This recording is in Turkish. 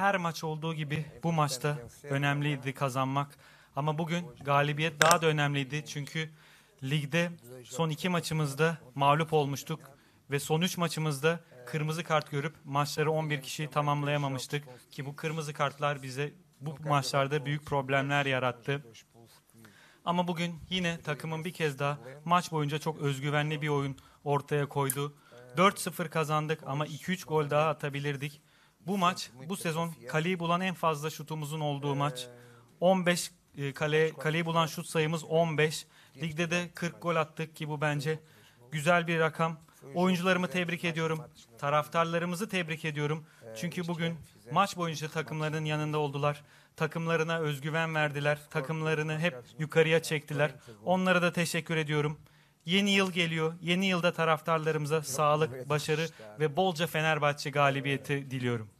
her maç olduğu gibi bu maçta önemliydi kazanmak. Ama bugün galibiyet daha da önemliydi çünkü ligde son iki maçımızda mağlup olmuştuk ve son üç maçımızda kırmızı kart görüp maçları 11 kişiyi tamamlayamamıştık ki bu kırmızı kartlar bize bu maçlarda büyük problemler yarattı. Ama bugün yine takımın bir kez daha maç boyunca çok özgüvenli bir oyun ortaya koydu. 4-0 kazandık ama 2-3 gol daha atabilirdik. Bu maç bu sezon kaleyi bulan en fazla şutumuzun olduğu maç. 15 e, kale kaleyi bulan şut sayımız 15. Ligde de 40 gol attık ki bu bence güzel bir rakam. Oyuncularımı tebrik ediyorum. Taraftarlarımızı tebrik ediyorum. Çünkü bugün maç boyunca takımlarının yanında oldular. Takımlarına özgüven verdiler. Takımlarını hep yukarıya çektiler. Onlara da teşekkür ediyorum. Yeni yıl geliyor. Yeni yılda taraftarlarımıza sağlık, başarı ve bolca Fenerbahçe galibiyeti diliyorum.